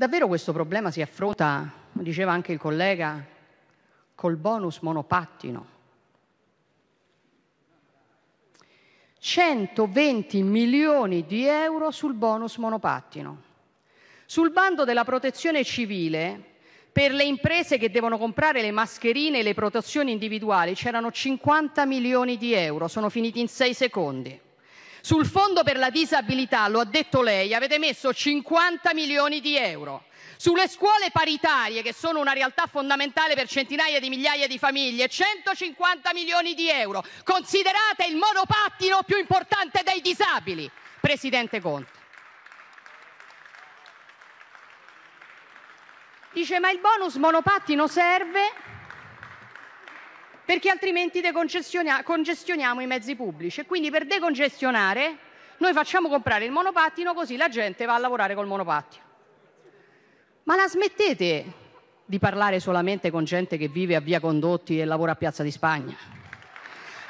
Davvero questo problema si affronta, diceva anche il collega, col bonus monopattino. 120 milioni di euro sul bonus monopattino. Sul bando della protezione civile, per le imprese che devono comprare le mascherine e le protezioni individuali, c'erano 50 milioni di euro, sono finiti in 6 secondi. Sul fondo per la disabilità, lo ha detto lei, avete messo 50 milioni di euro. Sulle scuole paritarie, che sono una realtà fondamentale per centinaia di migliaia di famiglie, 150 milioni di euro. Considerate il monopattino più importante dei disabili, Presidente Conte. Dice ma il bonus monopattino serve perché altrimenti congestioniamo i mezzi pubblici. E quindi per decongestionare noi facciamo comprare il monopattino così la gente va a lavorare col monopattino. Ma la smettete di parlare solamente con gente che vive a Via Condotti e lavora a Piazza di Spagna?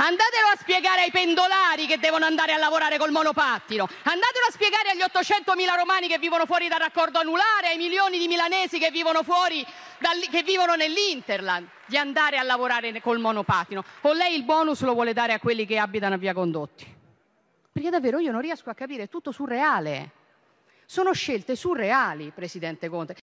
Andatelo a spiegare ai pendolari che devono andare a lavorare col monopattino. Andatelo a spiegare agli 800.000 romani che vivono fuori dal raccordo anulare, ai milioni di milanesi che vivono fuori, dal, che vivono nell'Interland, di andare a lavorare col monopattino. O lei il bonus lo vuole dare a quelli che abitano a Via Condotti? Perché davvero io non riesco a capire, è tutto surreale. Sono scelte surreali, Presidente Conte.